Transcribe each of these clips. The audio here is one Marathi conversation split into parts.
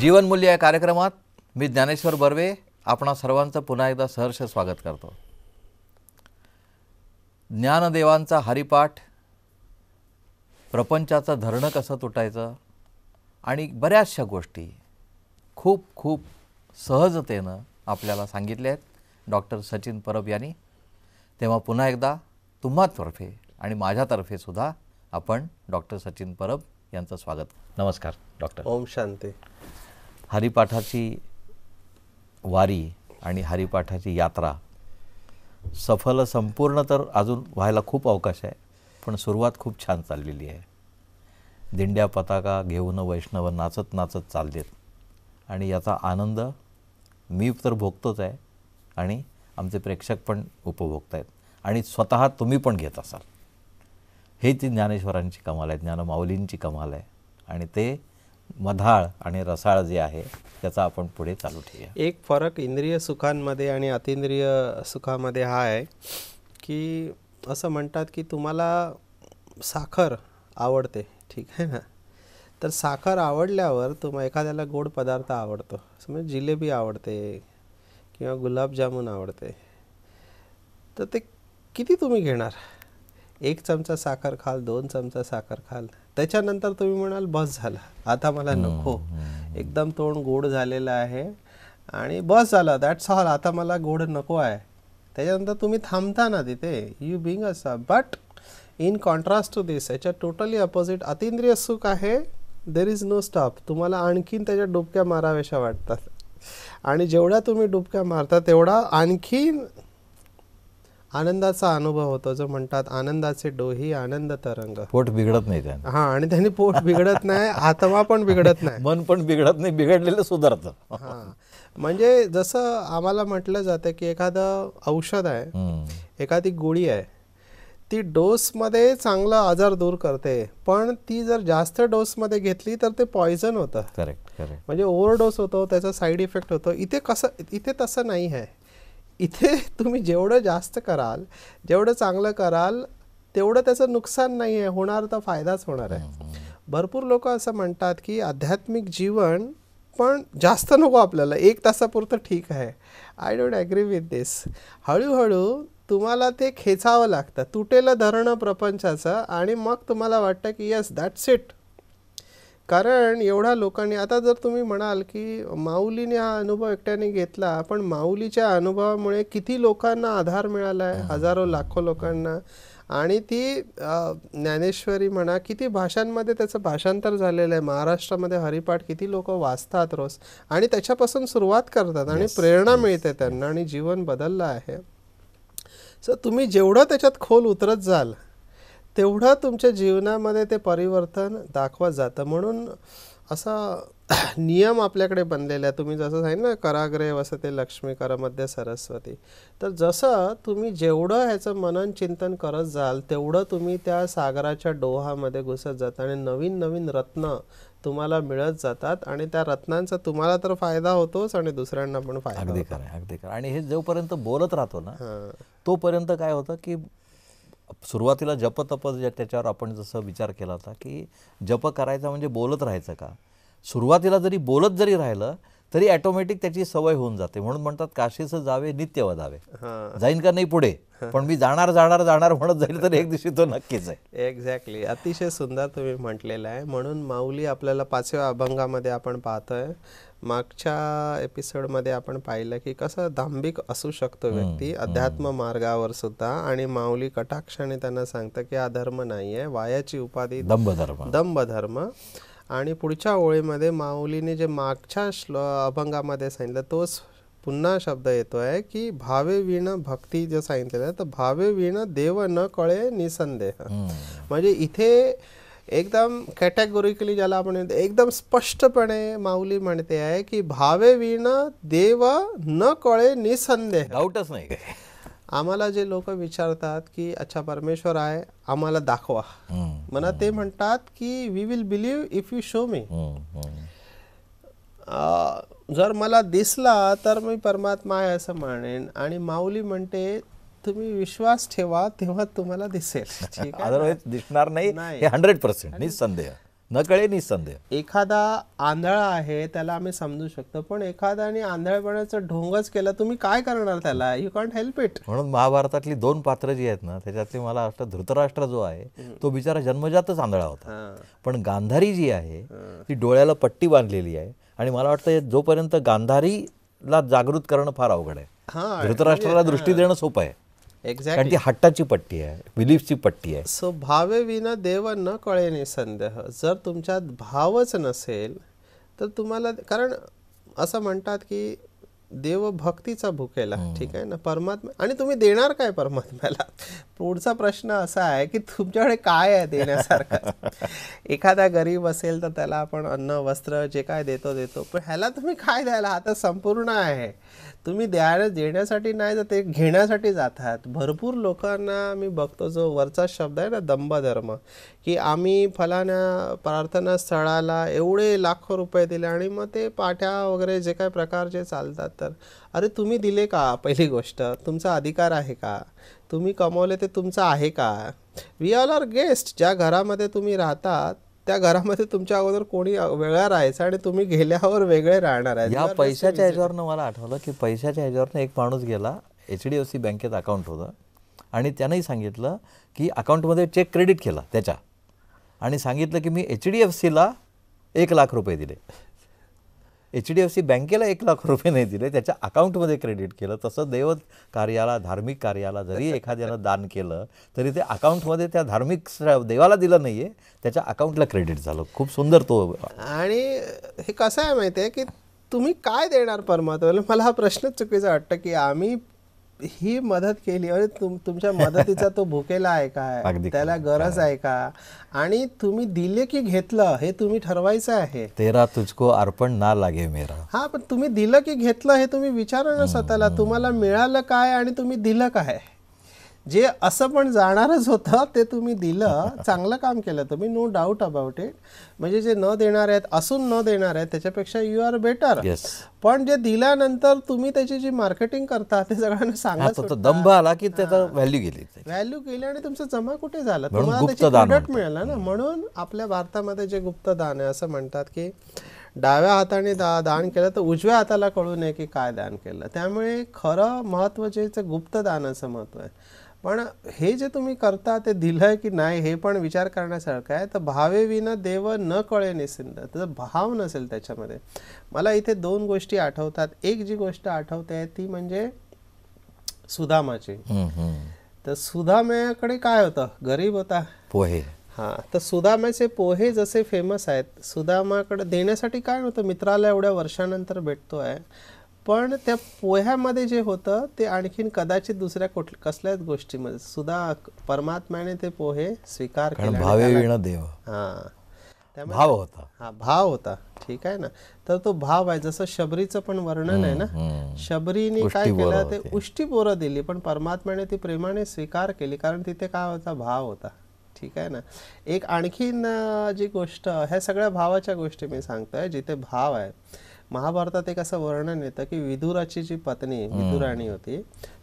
जीवनमूल्य या कार्यक्रमात मी ज्ञानेश्वर बर्वे आपणा सर्वांचं पुन्हा एकदा सहर्ष स्वागत करतो ज्ञानदेवांचा हरिपाठ प्रपंचाचं धरणं कसं तुटायचं आणि बऱ्याचशा गोष्टी खूप खूप सहजतेनं आपल्याला सांगितल्या आहेत डॉक्टर सचिन परब यांनी तेव्हा पुन्हा एकदा तुम्हातर्फे आणि माझ्यातर्फे सुद्धा आपण डॉक्टर सचिन परब यांचं स्वागत नमस्कार डॉक्टर ओम शांती हरिपाठाची वारी आणि हरिपाठाची यात्रा सफल संपूर्ण तर अजून व्हायला खूप अवकाश आहे पण सुरुवात खूप छान चाललेली आहे दिंड्या पताका घेऊन वैष्णव नाचत नाचत चाललेत आणि याचा आनंद मी तर भोगतोच आहे आणि आमचे प्रेक्षक पण उपभोगत आहेत आणि स्वतः तुम्ही पण घेत असाल हे ती ज्ञानेश्वरांची कमाल आहे ज्ञानमाऊलींची कमाल आहे आणि ते मधाळ आणि रसाळ जे आहे त्याचा आपण पुढे चालू ठेवूया एक फरक इंद्रिय सुखांमध्ये आणि अतिंद्रिय सुखामध्ये हा आहे की असं म्हणतात की तुम्हाला साखर आवडते ठीक आहे ना तर साखर आवडल्यावर तुम्हाला एखाद्याला गोड पदार्थ आवडतो म्हणजे जिलेबी आवडते किंवा गुलाबजामून आवडते तर ते किती तुम्ही घेणार एक चमचा साखर खाल दोन चमचा साखर खाल त्याच्यानंतर तुम्ही म्हणाल बस झाला आता मला नको एकदम तोंड गोड झालेलं आहे आणि बस झाला दॅट्स ऑल आता मला गोड नको आहे त्याच्यानंतर तुम्ही थांबता ना तिथे यू बिंग असा but in contrast to this याच्या टोटली अपोजिट अतिंद्रिय सुख आहे देर इज नो स्टॉप तुम्हाला आणखीन त्याच्या डुबक्या माराव्याशा वाटतात आणि जेवढ्या तुम्ही डुबक्या मारता तेवढा आणखीन आनंदाचा अनुभव होतो जो म्हणतात आनंदाचे डोही आनंद तरंग पोट बिघडत नाही हा आणि त्यांनी पोट बिघडत नाही आत्मा पण बिघडत नाही मन पण बिघडत नाही बिघडलेलं सुधारत हा म्हणजे जसं आम्हाला म्हटलं जातं की एखादं औषध आहे एखादी गोळी आहे ती डोस मध्ये चांगला आजार दूर करते पण ती जर जास्त डोसमध्ये घेतली तर ते पॉयझन होतं करेक्ट करेक्ट म्हणजे ओव्हरडोस होतो त्याचा साईड इफेक्ट होतो इथे कसं इथे तसं नाही आहे इथे तुम्ही जेवढं जास्त कराल जेवढं चांगलं कराल तेवढं त्याचं नुकसान नाही आहे होणार तर फायदाच होणार आहे भरपूर लोक असं म्हणतात की आध्यात्मिक जीवन पण जास्त नको आपल्याला एक तासापुरतं ठीक आहे I don't agree with this हळूहळू तुम्हाला ते खेचावं लागतं तुटेलं धरणं प्रपंचाचं आणि मग तुम्हाला वाटतं की यस दॅट्स इट कारण एवढा लोकांनी आता जर तुम्ही म्हणाल की माऊलीने हा अनुभव एकट्याने घेतला पण माऊलीच्या अनुभवामुळे किती लोकांना आधार मिळाला आहे हजारो लाखो लोकांना आणि ती ज्ञानेश्वरी म्हणा किती भाषांमध्ये त्याचं भाषांतर झालेलं आहे महाराष्ट्रामध्ये हरिपाठ किती लोक वाचतात रोज आणि त्याच्यापासून सुरुवात करतात आणि प्रेरणा मिळते त्यांना आणि जीवन बदललं आहे सर तुम्ही जेवढं त्याच्यात खोल उतरत जाल तेवढं तुमच्या जीवनामध्ये ते परिवर्तन दाखवत जातं म्हणून असा नियम आपल्याकडे बनलेला आहे तुम्ही जसं सांगितलं ना कराग्रे ते लक्ष्मी करमध्ये सरस्वती तर जसं तुम्ही जेवढं ह्याचं मनन चिंतन करत जाल तेवढं तुम्ही त्या सागराच्या डोहामध्ये घुसत जाता आणि नवीन नवीन रत्न तुम्हाला मिळत जातात आणि त्या रत्नांचा तुम्हाला तर फायदा होतोच आणि दुसऱ्यांना पण फायदा अगदी खरं अगदी खरं आणि हे जोपर्यंत बोलत राहतो ना तोपर्यंत काय होतं की सुरुवातीला जप तप त्याच्यावर आपण जसं विचार केला होता की जप करायचा म्हणजे बोलत राहायचं का सुरुवातीला जरी बोलत जरी राहिलं तरी ॲटोमॅटिक त्याची सवय होऊन जाते म्हणून म्हणतात काशीचं जावे नित्य वधावे जाईन का नाही पुढे पण मी जाणार जाणार जाणार म्हणत जाईल तर एक दिवशी तो नक्कीच आहे एक्झॅक्टली अतिशय सुंदर तुम्ही म्हटलेला आहे म्हणून माऊली आपल्याला पाचव्या अभंगामध्ये आपण पाहतोय मागच्या एपिसोडमध्ये आपण पाहिलं की कसं दांभिक असू शकतो व्यक्ती अध्यात्म मार्गावर सुद्धा आणि माऊली कटाक्षाने त्यांना सांगतं की हा धर्म नाहीये वायाची उपाधी दंभधर्म धर्म आणि पुढच्या ओळीमध्ये माऊलीने जे मागच्या श्लो अभंगामध्ये सांगितलं तोच पुन्हा शब्द येतो आहे की भावे विण भक्ती जे सांगितलेलं तर भावे विण देव न कळे निसंदेह म्हणजे इथे एकदम कॅटेगोरिकली ज्याला आपण एकदम स्पष्टपणे माऊली म्हणते आहे की भावे विण देव न कळे निसंदेह डाऊटच नाही आम्हाला जे लोक विचारतात की अच्छा परमेश्वर आहे आम्हाला दाखवा मला ते म्हणतात की we will believe if you show me जर मला दिसला तर मी परमात्मा आहे असं म्हणेन आणि माऊली म्हणते तुम्ही विश्वास ठेवा तेव्हा तुम्हाला दिसेल अदरवाइज दिसणार नाही हंड्रेड पर्सेंट निसंदेह न कळे निसंदेह एखादा आंधळा आहे त्याला आम्ही समजू शकतो पण एखाद्याने आंधळपणाचा ढोंगच केला तुम्ही काय करणार त्याला यू कॉन्ट हेल्प इट म्हणून महाभारतातली दोन पात्र जी आहेत ना त्याच्यातली मला वाटतं धृतराष्ट्र जो आहे तो बिचारा जन्मजातच आंधळा होता पण गांधारी जी आहे ती डोळ्याला पट्टी बांधलेली आहे आणि मला वाटतं जोपर्यंत गांधारीला जागृत करणं फार अवघड आहे धृतराष्ट्राला म्हणजे, दृष्टी देणं सोपं आहे एक्झॅक्ट हट्टाची पट्टी आहे बिलीफची पट्टी आहे सो भावे विना देव न कळेने संदेह जर तुमच्यात भावच नसेल तर तुम्हाला कारण असं म्हणतात की देव भक्तीचा भुकेला ठीक आहे ना परमात्मा आणि तुम्ही देणार काय परमात्म्याला पुढचा प्रश्न असा आहे की तुमच्याकडे काय आहे देण्यासारखं एखादा गरीब असेल तर त्याला आपण अन्न वस्त्र जे काय देतो देतो पण ह्याला तुम्ही काय द्यायला आता संपूर्ण आहे तुम्ही द्यायला देण्यासाठी नाही जाते ते घेण्यासाठी जातात भरपूर लोकांना मी बघतो जो वरचा शब्द आहे ना दंबधर्म की आम्ही फलाना प्रार्थना स्थळाला एवढे लाखो रुपये दिले आणि मग ते पाठ्या वगैरे जे काही प्रकारचे चालतात तर अरे तुम्ही दिले का पहिली गोष्ट तुमचा अधिकार आहे का तुम्ही कमवले ते तुमचं आहे का वी ऑल आर गेस्ट ज्या घरामध्ये तुम्ही राहतात त्या घरामध्ये तुमच्या अगोदर कोणी वेगळा राहायचा आणि तुम्ही गेल्यावर वेगळे राहणार आहे या पैशाच्या ह्याच्यावरनं मला आठवलं की पैशाच्या ह्याच्यावरनं एक माणूस गेला एच डी एफ सी बँकेत अकाउंट होतं आणि त्यानंही सांगितलं की अकाउंटमध्ये चेक क्रेडिट केला त्याच्या आणि सांगितलं की मी एच डी एफ सीला एक लाख रुपये दिले एच डी एफ सी बँकेला एक लाख रुपये नाही दिले त्याच्या अकाउंटमध्ये क्रेडिट केलं तसं देव कार्याला धार्मिक कार्याला जरी एखाद्यानं दान केलं तरी ते अकाउंटमध्ये त्या धार्मिक देवाला दिलं नाही आहे त्याच्या अकाउंटला क्रेडिट झालं खूप सुंदर तो आणि हे कसं आहे माहिती आहे की तुम्ही काय देणार परमात्म्याला मला हा प्रश्नच चुकीचा वाटतं की आम्ही ही मदत केली अरे तुम तुमच्या मदतीचा तो भुकेला आहे काय त्याला गरज आहे का आणि तुम्ही दिले की घेतलं हे तुम्ही ठरवायचं आहे तेरा तुझको अर्पण ना लागे मेरा हा पण तुम्ही दिलं की घेतलं हे तुम्ही विचारा ना स्वतःला तुम्हाला मिळालं काय आणि तुम्ही दिलं काय जे असं पण जाणारच होतं ते तुम्ही दिलं चांगलं काम केलं तुम्ही नो डाऊट अबाउट इट म्हणजे जे न देणार आहेत असून न देणार आहेत त्याच्यापेक्षा यू आर बेटर पण जे दिल्यानंतर तुम्ही त्याची जी मार्केटिंग करता ते सगळ्यांना सांगत दंभ आला की त्याचा व्हॅल्यू गेली व्हॅल्यू गेली आणि तुमचं जमा कुठे झालं तुम्हाला त्याची प्रोडक्ट मिळालं ना म्हणून आपल्या भारतामध्ये जे गुप्त दान आहे असं म्हणतात की डाव्या हाताने दा दान केलं तर उजव्या हाताला कळू नये की काय दान केलं त्यामुळे खरं महत्त्व जे असं महत्व आहे पण हे जे तुम्ही करता ते दिलंय की नाही हे पण विचार करण्यासारखं आहे तर भावे विना देव न कळे निसिंद तर भाव नसेल त्याच्यामध्ये मला इथे दोन गोष्टी आठवतात एक जी गोष्ट आठवते ती म्हणजे सुदामाची तर सुदाम्याकडे काय होतं गरीब होता पोहे हा तर सुदामाचे पोहे जसे फेमस आहेत सुदामाकडे देण्यासाठी काय नव्हतं मित्राला एवढ्या वर्षानंतर भेटतो आहे पण त्या पोह्यामध्ये जे होतं ते आणखीन कदाचित दुसऱ्या कुठ कसल्याच गोष्टीमध्ये सुद्धा परमात्म्याने ते पोहे स्वीकार देव हा भाव होता हा भाव होता ठीक आहे ना तर तो भाव आहे जसं शबरीचं पण वर्णन आहे ना शबरीने काय केलं ते उष्टी बोर दिली पण परमात्म्याने ती प्रेमाने स्वीकार केली कारण तिथे काय होता भाव होता ठीक आहे ना एक आणखीन जी गोष्ट ह्या सगळ्या भावाच्या गोष्टी मी सांगतोय जिथे भाव आहे महाभारतात एक असं वर्णन येतं की विदुराची जी पत्नी विदुराणी होती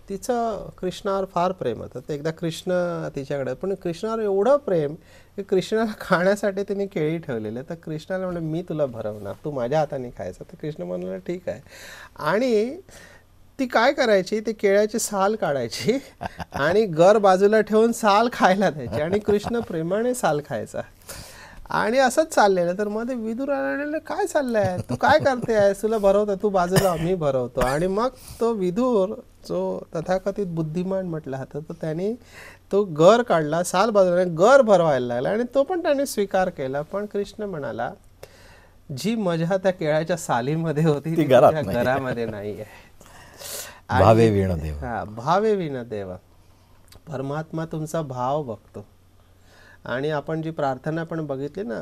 तिचं कृष्णावर फार प्रेम होतं एकदा कृष्ण तिच्याकडे पण कृष्णावर एवढं प्रेम की कृष्णाला खाण्यासाठी तिने केळी ठेवलेले तर कृष्णाला म्हणलं मी तुला भरवणार तू माझ्या हाताने खायचं तर कृष्ण म्हणलं ठीक आहे आणि ती काय करायची ती केळ्याची साल काढायची आणि घर बाजूला ठेवून साल खायला द्यायची आणि कृष्ण प्रेमाने साल खायचा आणि असंच चाललेलं तर मध्ये विधुर विदूर काय चाललंय तू काय करते आहे तुला भरवतो तू बाजूला मी भरवतो आणि मग तो विदूर जो तथाकथित बुद्धिमान म्हटला होता तर त्याने तो घर काढला साल बाजूला गर भरवायला लागला आणि तो पण त्याने स्वीकार केला पण कृष्ण म्हणाला जी मजा त्या केळ्याच्या सालीमध्ये होती ती घरामध्ये नाही आहे भावे विण देव हा भावे विण देवा परमात्मा तुमचा भाव बघतो आणि आपण जी प्रार्थना पण बघितली ना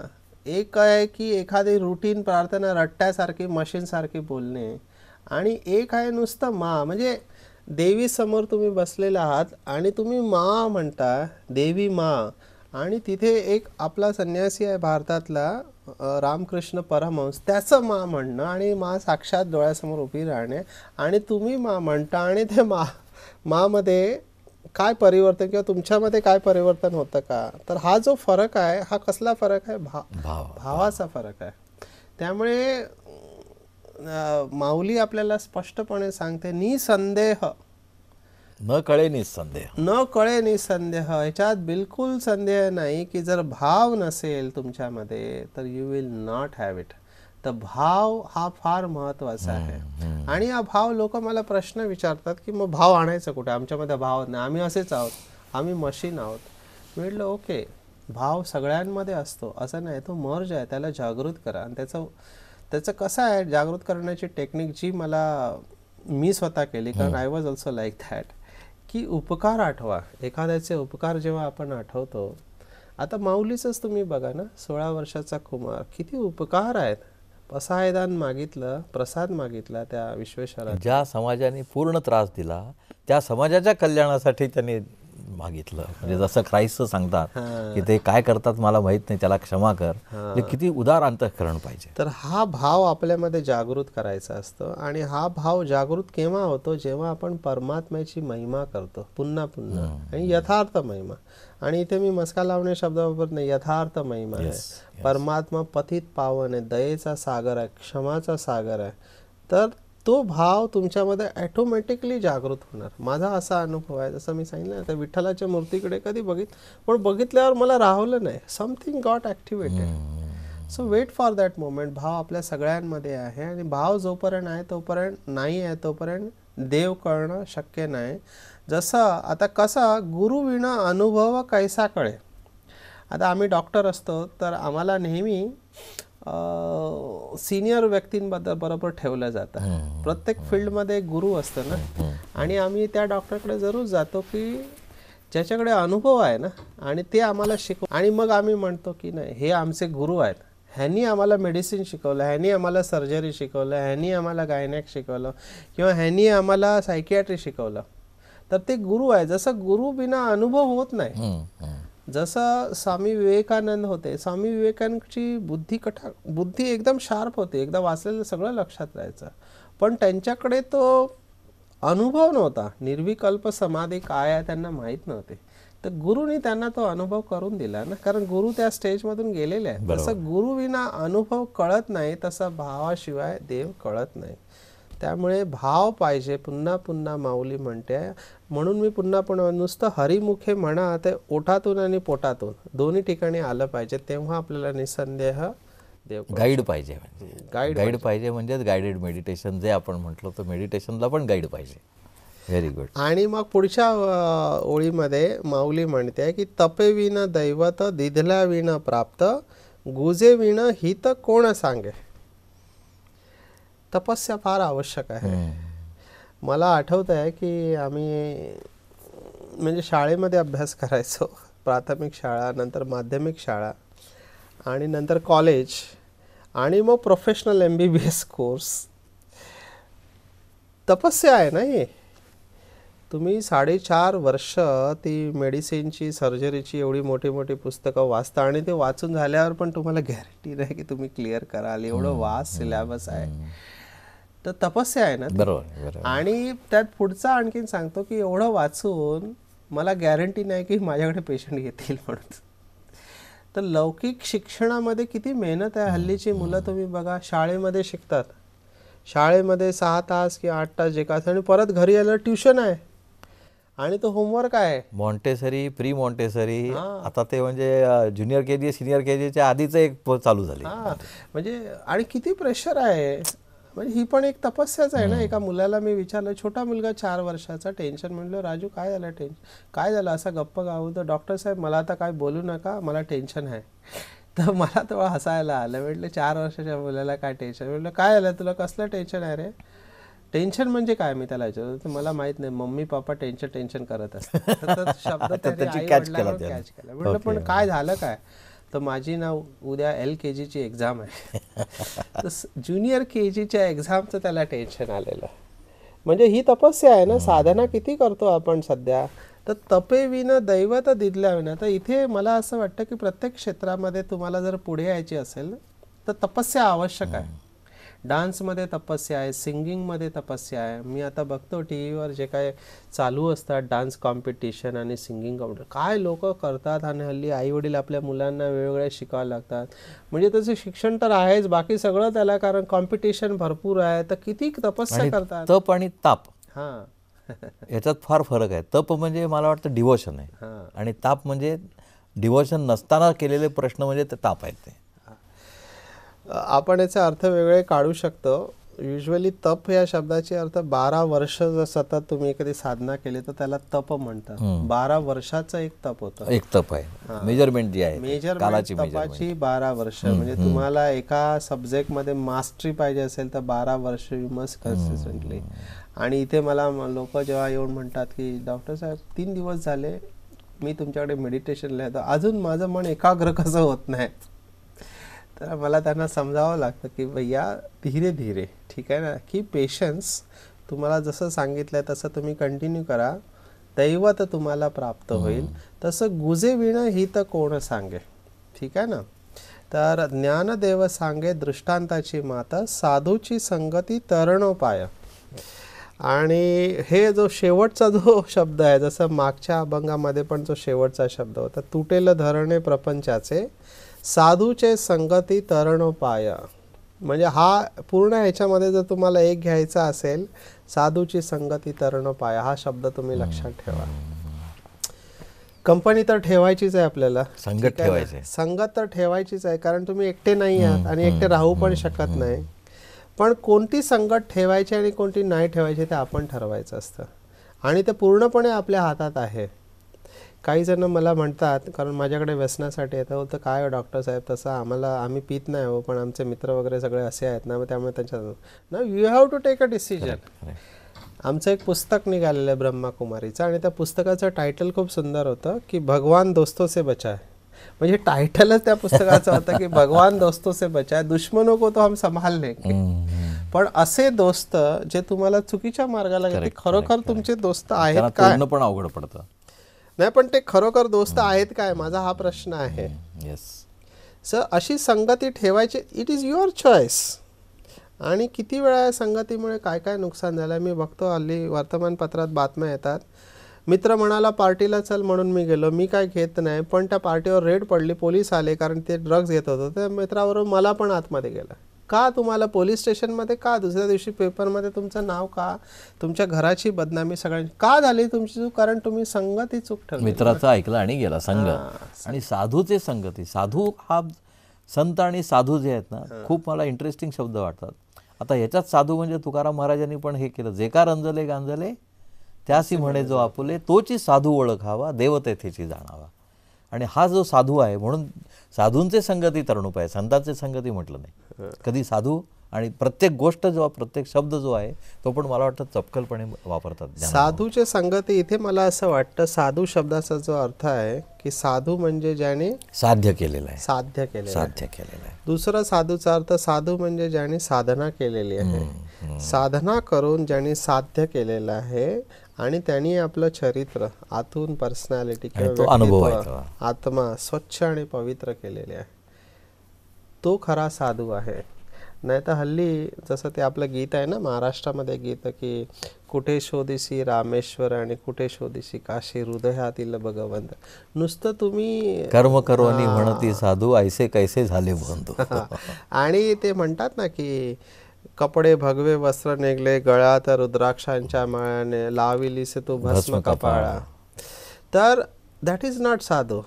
एक आहे की एखादी रुटीन प्रार्थना रट्ट्यासारखी मशीनसारखी बोलणे आणि एक आहे नुसतं मा म्हणजे देवीसमोर तुम्ही बसलेला आहात आणि तुम्ही मा म्हणता देवी मा आणि तिथे एक आपला संन्यासी आहे भारतातला रामकृष्ण परमहंस त्याचं मा म्हणणं आणि मा साक्षात डोळ्यासमोर उभी राहणे आणि तुम्ही मा म्हणता आणि ते मा मामध्ये काय परिवर्तन किंवा तुमच्यामध्ये काय परिवर्तन होतं का तर हा जो फरक आहे हा कसला फरक आहे भा भावाचा फरक आहे त्यामुळे माऊली आपल्याला स्पष्टपणे सांगते निसंदेह न कळे निसंदेह न कळे निसंदेह ह्याच्यात बिलकुल संदेह नाही की जर भाव नसेल तुमच्यामध्ये तर you will not have it तर भाव हा फार महत्वाचा आहे आणि हा भाव लोक मला प्रश्न विचारतात की मग भाव आणायचा कुठे आमच्यामध्ये भाव नाही आम्ही असेच आहोत आम्ही मशीन आहोत म्हटलं ओके भाव सगळ्यांमध्ये असतो असं नाही तो मर्ज आहे त्याला जागृत करा आणि त्याचं त्याचं कसं आहे जागृत करण्याची टेक्निक जी मला मी स्वतः केली कारण I was also like that की उपकार आठवा एखाद्याचे उपकार जेव्हा आपण आठवतो आता माऊलीचंच तुम्ही बघा ना सोळा वर्षाचा कुमार किती उपकार आहेत असायदान मागितलं प्रसाद मागितला त्या विश्वेश्वराला ज्या समाजाने पूर्ण त्रास दिला त्या समाजाच्या कल्याणासाठी त्यांनी मागितलं म्हणजे जसं क्राईस्त सांगतात की ते काय करतात मला माहित नाही त्याला क्षमा कर म्हणजे किती उदार अंतःकरण पाहिजे तर हा भाव आपल्यामध्ये जागृत करायचा असतो आणि हा भाव जागृत केव्हा होतो जेव्हा आपण परमात्म्याची महिमा करतो पुन्हा पुन्हा आणि यथार्थ महिमा आणि इथे मी मस्का लावणे शब्द वापरत नाही यथार्थ महिमा आहे परमात्मा पथित पावन आहे दयेचा सागर आहे क्षमाचा सागर आहे तर तो भाव तुमच्यामध्ये ॲटोमॅटिकली जागृत होणार माझा असा अनुभव आहे जसं मी सांगितलं ना त्या विठ्ठलाच्या मूर्तीकडे कधी बघित पण बघितल्यावर मला राहवलं नाही something got activated so wait for that moment भाव आपल्या सगळ्यांमध्ये आहे आणि भाव जोपर्यंत आहे तोपर्यंत नाही आहे तोपर्यंत देव कळणं शक्य नाही जसं आता कसा गुरुविना अनुभव कैसा कळे आता आम्ही डॉक्टर असतो तर आम्हाला नेहमी सिनियर व्यक्तींबद्दल बरोबर ठेवलं जातं प्रत्येक फील्डमध्ये एक गुरु असतं ना आणि आम्ही त्या डॉक्टरकडे जरूर जातो की ज्याच्याकडे अनुभव आहे ना आणि ते आम्हाला शिकव आणि मग आम्ही म्हणतो की नाही हे आमचे गुरु आहेत ह्यांनी आम्हाला मेडिसिन शिकवलं ह्यांनी आम्हाला सर्जरी शिकवलं ह्यांनी आम्हाला गायनॅक शिकवलं किंवा ह्यांनी आम्हाला सायकियाट्री शिकवलं तर ते गुरु आहे जसं गुरु बिना अनुभव होत नाही जसं स्वामी विवेकानंद होते स्वामी विवेकानंदची बुद्धी कठा बुद्धी एकदम शार्प होती एकदा वाचलेलं सगळं लक्षात राहायचं पण त्यांच्याकडे तो अनुभव नव्हता निर्विकल्प समाधी काय आहे त्यांना माहीत नव्हते तर गुरुनी त्यांना तो अनुभव करून दिला ना कारण गुरु त्या स्टेजमधून गेलेले आहे जसं गुरुविना अनुभव कळत नाही तसा भावाशिवाय देव कळत नाही त्यामुळे भाव पाहिजे पुन्हा पुन्हा माऊली म्हणते म्हणून मी पुन्हा पण नुसतं हरिमुखे म्हणा ते ओठातून आणि पोटातून दोन्ही ठिकाणी आलं पाहिजे तेव्हा आपल्याला निसंदेह देव गाईड पाहिजे गाईड म्हणजे. गाईड पाहिजे म्हणजेच गाईडेड मेडिटेशन जे आपण म्हटलो तर मेडिटेशनला पण गाईड पाहिजे व्हेरी गुड आणि मग पुढच्या ओळीमध्ये माऊली म्हणते की तपेविण दैवत दिधल्याविण प्राप्त गुजेविण हित कोण सांगे तपस्या फार आवश्यक आहे मला आठवत आहे की आम्ही म्हणजे शाळेमध्ये अभ्यास करायचो प्राथमिक शाळा नंतर माध्यमिक शाळा आणि नंतर कॉलेज आणि मग professional M B B S course तपस्या आहे ना तुम्ही साडेचार वर्ष ती मेडिसिनची सर्जरीची एवढी मोठी मोठी पुस्तकं वाचता आणि ते वाचून झाल्यावर पण तुम्हाला गॅरंटी नाही की तुम्ही क्लिअर कराल एवढं वास सिलेबस आहे तर तपस्या आहे ना बरोबर आणि त्यात पुढचा आणखीन सांगतो की एवढं वाचून मला गॅरंटी नाही की माझ्याकडे पेशंट येतील म्हणून तर लौकिक शिक्षणामध्ये किती मेहनत आहे हल्लीची मुलं तुम्ही बघा शाळेमध्ये शिकतात शाळेमध्ये सहा तास किंवा आठ तास जे का आणि परत घरी यायला ट्युशन आहे आणि तो होमवर्क आहे मॉन्टेसरी प्री मॉन्टेसरी आता ते म्हणजे junior K G senior K जीच्या आधीच एक चालू झाले म्हणजे आणि किती प्रेशर आहे म्हणजे ही पण एक तपस्याच आहे ना एका मुलाला मी विचारलं छोटा मुलगा चार वर्षाचा टेन्शन म्हणलं राजू काय झालं टेन्शन काय झालं असा गप्प गाव तर डॉक्टर साहेब मला आता काय बोलू नका मला टेन्शन आहे तर मला तेव्हा हसायला आलं म्हटलं चार वर्षाच्या मुलाला काय टेन्शन म्हटलं काय झालं तुला कसलं टेन्शन आहे रे टेन्शन म्हणजे काय मी त्याला विचारतो तर मला माहित नाही मम्मी पप्पा टेन्शन टेन्शन करत असतात शब्द कॅच केला म्हटलं पण काय झालं काय तर माझी नाव उद्या एल के जीची एक्झाम आहे ज्युनियर के जीच्या एक्झामचं त्याला टेन्शन आलेलं म्हणजे ही तपस्या आहे ना साधना किती करतो आपण सध्या तर तपेविन दैवत दिदल्या विना तर इथे मला असं वाटतं की प्रत्येक क्षेत्रामध्ये तुम्हाला जर पुढे यायची असेल तर तपस्या आवश्यक आहे डान्समध्ये तपस्या आहे सिंगिंगमध्ये तपस्या आहे मी आता बघतो टी व्हीवर जे काय चालू असतात डान्स कॉम्पिटिशन आणि सिंगिंग कॉम्पिटिशन काय लोक करतात आणि हल्ली आई वडील आपल्या मुलांना वेगवेगळे शिकावं लागतात म्हणजे तसे शिक्षण तर आहेच बाकी सगळं त्याला कारण कॉम्पिटिशन भरपूर आहे तर किती तपस्या करतात तप आणि ताप हां याच्यात फार फरक आहे तप म्हणजे मला वाटतं डिवोशन आहे आणि ताप म्हणजे डिवोशन नसताना केलेले प्रश्न म्हणजे ते ताप आहेत ते आपण याचा अर्थ वेगळे काढू शकतो युजली तप या शब्दाचे अर्थ बारा वर्ष जर सतत तुम्ही एखादी साधना केली तर त्याला तप म्हणतात बारा वर्षाचा एक तप होता एक तप आहे मेजरमेंट जी आहे मेजरमेंट तपाची बारा वर्ष म्हणजे तुम्हाला एका सब्जेक्ट मध्ये मास्टरी पाहिजे असेल तर बारा वर्ष यू मस्ट कन्सिस्टंटली आणि इथे मला लोक जेव्हा येऊन म्हणतात की डॉक्टर साहेब तीन दिवस झाले मी तुमच्याकडे मेडिटेशन लिहितो अजून माझं मन एकाग्र कसं होत नाही तर मला त्यांना समजावं लागतं की भैया धीरे धीरे ठीक आहे ना की पेशन्स तुम्हाला जसं सांगितलं आहे तसं तुम्ही कंटिन्यू करा दैवत तुम्हाला प्राप्त होईल तसं गुजे विणं ही तर कोण सांगे ठीक आहे ना तर ज्ञानदेव सांगे दृष्टांताची माता साधूची संगती तरणोपाय आणि हे जो शेवटचा जो शब्द आहे जसं मागच्या अभंगामध्ये पण जो शेवटचा शब्द होता तुटेल धरणे प्रपंचाचे साधूचे संगती तरणोपाय म्हणजे हा पूर्ण ह्याच्यामध्ये जर तुम्हाला एक घ्यायचा असेल साधूची संगती तरणोपाय हा शब्द तुम्ही लक्षात ठेवा कंपनी तर ठेवायचीच आहे आपल्याला संगत ठेवायची संगत तर ठेवायचीच आहे कारण तुम्ही एकटे नाही आहात आणि एकटे राहू पण शकत नाही पण कोणती संगत ठेवायची आणि कोणती नाही ठेवायची ते आपण ठरवायचं असतं आणि ते पूर्णपणे आपल्या हातात आहे काही जण मला म्हणतात कारण माझ्याकडे व्यसनासाठी येतं होतं काय हो, डॉक्टर साहेब तसं आम्हाला आम्ही पित नाही हो पण आमचे मित्र वगैरे सगळे असे आहेत ना मग त्यामुळे त्यांच्या ना you have to take a decision आमचं एक पुस्तक निघालेलं आहे ब्रह्माकुमारीचं आणि त्या पुस्तकाचं टायटल खूप सुंदर होतं की भगवान दोस्तोसे बचाय म्हणजे टायटलच त्या पुस्तकाचा होता की भगवान दोस्तों से बचाय दुश्मनों को तो हम संभाल लेंगे पण असे दोस्त जे तुम्हाला चुकीच्या मार्गाला ते खरोखर तुमचे दोस्त आहेत काय पण अवघड पडतं नाही पण ते खरोखर दोस्त आहेत काय माझा हा प्रश्न आहे येस सर अशी संगती ठेवायची इट इज युअर चॉईस आणि किती वेळा या संगतीमुळे काय काय नुकसान झालं मी बघतो हल्ली वर्तमानपत्रात बातम्या येतात मित्र म्हणाला पार्टीला चल म्हणून मी गेलो मी काय घेत नाही पण त्या पार्टीवर रेड पडली पोलीस आले कारण ते ड्रग्ज घेत होतं त्या मित्रावर मला पण आतमध्ये गेलं का तुम्हाला पोलीस स्टेशनमध्ये का दुसऱ्या दिवशी पेपरमध्ये तुमचं नाव का तुमच्या घराची बदनामी सगळ्यांची का झाली तुमची चूक कारण तुम्ही संगती चूक ठरली मित्राचं ऐकलं आणि गेला संग आणि साधूचे संगती साधू हा संत आणि साधू जे आहेत ना खूप मला इंटरेस्टिंग शब्द वाटतात आता ह्याच्यात साधू म्हणजे तुकाराम महाराजांनी पण हे केलं जे का रंजले गांजले त्यासी म्हणे जो आपुले तोची साधू ओळखावा देवतेथेची जाणावा आणि हा जो साधू आहे म्हणून साधूंचे संगती तरणूप आहे संतांचे संगती म्हटलं नाही कधी साधू आणि प्रत्येक गोष्ट जो प्रत्येक शब्द जो आहे तो पण मला वाटतं चपकलपणे वापरतात साधूचे संगती इथे मला असं वाटतं साधू शब्दाचा जो अर्थ आहे की साधू म्हणजे ज्याने साध्य केलेलं आहे साध्य केलेलं साध्य केलेलं आहे दुसरा साधूचा अर्थ साधू म्हणजे ज्याने साधना केलेली आहे साधना करून ज्याने साध्य केलेलं आहे आणि त्यांनी आपलं चरित्र आतून पर्सनॅलिटी किंवा आत्मा स्वच्छ आणि पवित्र केलेले आहे तो खरा साधू आहे नाही तर हल्ली जसं ते आपलं गीत आहे ना महाराष्ट्रामध्ये गीत की कुठे शोधिसी रामेश्वर आणि कुठे शोधिसी काशी हृदयातील भगवंत नुसतं तुम्ही कर्म करवानी म्हणती साधू ऐसे कैसे झाले म्हणतो आणि ते म्हणतात ना की कपडे भगवे वस्त्र निघले गळ्यात रुद्राक्षांच्या माळ्याने से तू भस्म कपाळा तर दॅट इज नॉट साधू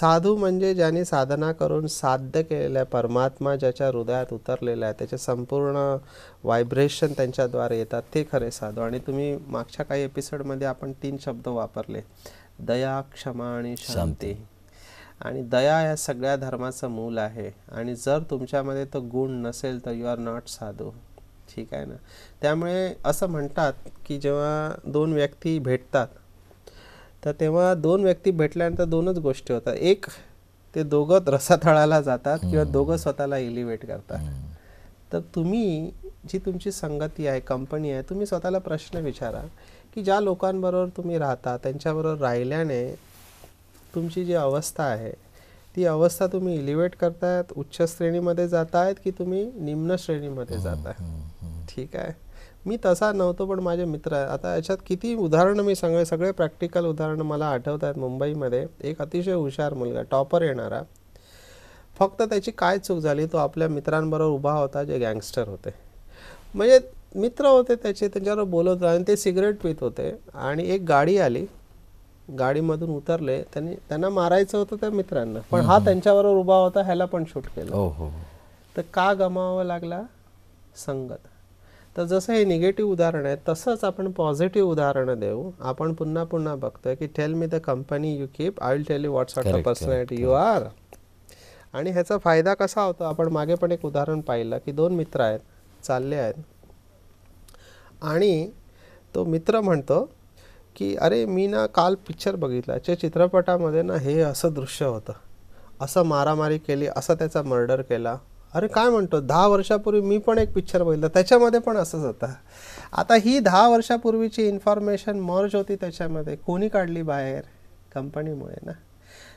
साधू म्हणजे ज्याने साधना करून साध्य केलेलं आहे परमात्मा ज्याच्या हृदयात उतरलेला आहे त्याचे संपूर्ण व्हायब्रेशन त्यांच्याद्वारे येतात ते खरे साधू आणि तुम्ही मागच्या काही एपिसोडमध्ये आपण तीन शब्द वापरले दया क्षमा आणि शांती आणि दया ह्या सगळ्या धर्माचं मूल आहे आणि जर तुमच्यामध्ये तो गुण नसेल तर यू आर नॉट साधू ठीक आहे ना त्यामुळे असं म्हणतात की जेव्हा दोन व्यक्ती भेटतात तर तेव्हा दोन व्यक्ती भेटल्यानंतर दोनच गोष्टी होतात एक ते दोघं रसातळाला जातात किंवा दोघं स्वतःला एलिव्हेट करतात तर तुम्ही जी तुमची संगती आहे कंपनी आहे तुम्ही स्वतःला प्रश्न विचारा की ज्या लोकांबरोबर तुम्ही राहता त्यांच्याबरोबर राहिल्याने तुमची जी अवस्था आहे ती अवस्था तुम्ही इलिव्हेट करतायत उच्च श्रेणीमध्ये जातायत की तुम्ही निम्न श्रेणीमध्ये जाताय ठीक आहे मी तसा नव्हतो पण माझे मित्र आता याच्यात किती उदाहरणं मी सांगले सगळे प्रॅक्टिकल उदाहरणं मला आठवत आहेत मुंबईमध्ये एक अतिशय हुशार मुलगा टॉपर येणारा फक्त त्याची काय चूक झाली तो आपल्या मित्रांबरोबर उभा होता जे गँगस्टर होते म्हणजे मित्र होते त्याचे त्यांच्याबरोबर बोलत होता आणि ते सिगरेट पित होते आणि एक गाडी आली गाडीमधून उतरले त्यांनी त्यांना मारायचं होतं त्या मित्रांना पण हा त्यांच्याबरोबर उभा होता ह्याला पण शूट केलं हो, हो, हो. तर का गमावावं लागला संगत तर जसं हे निगेटिव्ह उदाहरण आहे तसंच आपण पॉझिटिव्ह उदाहरणं देऊ आपण पुन्हा पुन्हा बघतोय की tell me the company you keep I will tell you what's the personality you are आणि ह्याचा फायदा कसा होतो आपण मागे पण एक उदाहरण पाहिलं की दोन मित्र आहेत चालले आहेत आणि तो मित्र म्हणतो की अरे मी ना काल पिक्चर बघितला त्या चित्रपटामध्ये ना हे असं दृश्य होतं असं मारामारी केली असं त्याचा मर्डर केला अरे काय म्हणतो दहा वर्षापूर्वी मी पण एक पिक्चर बघितला त्याच्यामध्ये पण असंच होतं आता ही दहा वर्षापूर्वीची इन्फॉर्मेशन मर्ज होती त्याच्यामध्ये कोणी काढली बाहेर कंपनीमुळे ना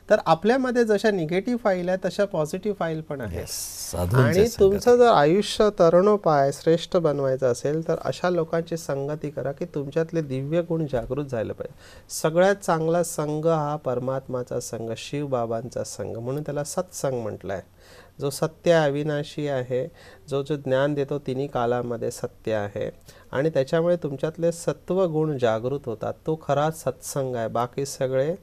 तर आपल्यामध्ये जशा निगेटिव्ह फाईल आहे तशा पॉझिटिव्ह फाईल पण आहे आणि तुमचं जर आयुष्य तरुणोपाय श्रेष्ठ बनवायचं असेल तर अशा लोकांची संगती करा की तुमच्यातले दिव्य गुण जागृत झाले पाहिजे सगळ्यात चांगला संघ हा परमात्माचा संघ शिवबाबांचा संघ म्हणून त्याला सत्संग म्हटलं जो सत्य अविनाशी आहे जो जो ज्ञान देतो तिन्ही कालामध्ये सत्य आहे आणि त्याच्यामुळे तुमच्यातले सत्व गुण जागृत होतात तो खरा सत्संग आहे बाकी सगळे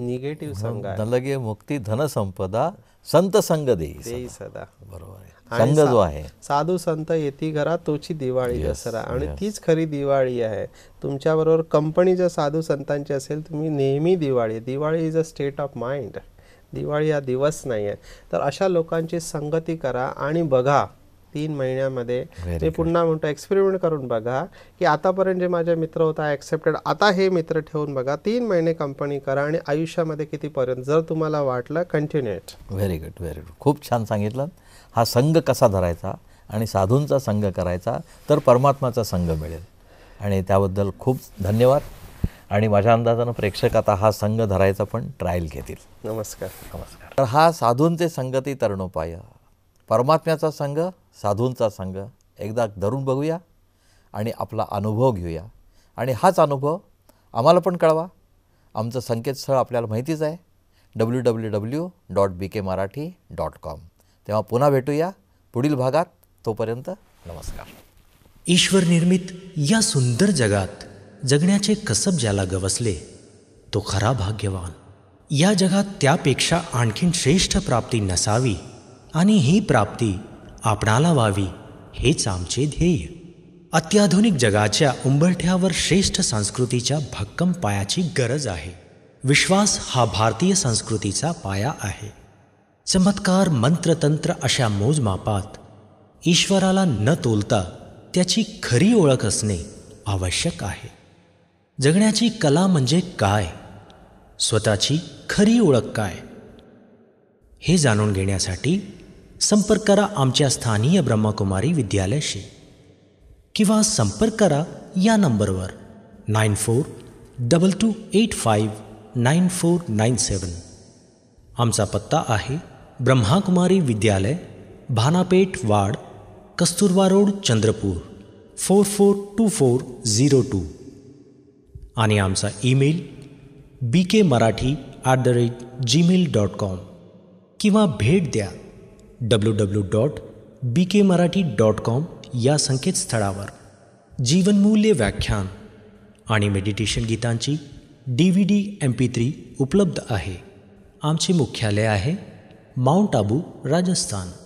निगेटिव्ह संघ लगे मुक्ती धनसंपदा संत संघ देई सदा बरोबर संघ जो आहे साधू संत येती घरा तोची दिवाळी दसरा आणि तीच खरी दिवाळी आहे तुमच्याबरोबर कंपनी जर साधू संतांची असेल तुम्ही नेहमी Diwali Diwali is a state of mind Diwali हा दिवस नाही आहे तर अशा लोकांची संगती करा आणि बघा तीन महिन्यामध्ये मी पुन्हा म्हणतो एक्सपेरिमेंट करून बघा की आतापर्यंत जे माझे मित्र होता ॲक्सेप्टेड आता हे मित्र ठेवून बघा तीन महिने कंपनी करा आणि आयुष्यामध्ये कितीपर्यंत जर तुम्हाला वाटलं continuate very good very good खूप छान सांगितलं हा संघ कसा धरायचा आणि साधूंचा संघ करायचा तर परमात्माचा संघ मिळेल आणि त्याबद्दल खूप धन्यवाद आणि माझ्या अंदाजानं प्रेक्षक आता हा संघ धरायचा पण ट्रायल घेतील नमस्कार नमस्कार तर हा साधूंचे संगती तरणोपाय परमात्म्याचा संघ साधूंचा संघ एकदा धरून बघूया आणि आपला अनुभव घेऊया आणि हाच अनुभव आम्हाला पण कळवा आमचं संकेतस्थळ आपल्याला माहितीच आहे W W W dot B K Marathi dot com तेव्हा पुन्हा भेटूया पुढील भागात तोपर्यंत नमस्कार ईश्वर निर्मित या सुंदर जगात जगण्याचे कसब ज्याला गवसले तो खरा भाग्यवान या जगात त्यापेक्षा आणखीन श्रेष्ठ प्राप्ती नसावी आणि ही प्राप्ती आपणाला व्हावी हेच आमचे ध्येय अत्याधुनिक जगाच्या उंबरठ्यावर श्रेष्ठ संस्कृतीच्या भक्कम पायाची गरज आहे विश्वास हा भारतीय संस्कृतीचा पाया आहे चमत्कार मंत्रतंत्र अशा मोजमापात ईश्वराला न तोलता त्याची खरी ओळख असणे आवश्यक आहे जगण्याची कला म्हणजे काय स्वतःची खरी ओळख काय हे जाणून घेण्यासाठी संपर्क करा आमच्या स्थानीय ब्रह्मकुमारी विद्यालयाशी किंवा संपर्क करा या नंबरवर nine four double two eight five nine four nine seven आमचा पत्ता आहे Brahmakumari Vidyalaya Bhanapeth ward Kasturba road Chandrapur four four two four zero two आणि आमचा email B K Marathi at the rate Gmail dot com किंवा भेट द्या W W dot B K Marathi dot com या संकेतस्थळावर जीवनमूल्य व्याख्यान आणि मेडिटेशन गीतांची D V D M P three उपलब्ध आहे आमचे मुख्यालय आहे माउंट आबू राजस्थान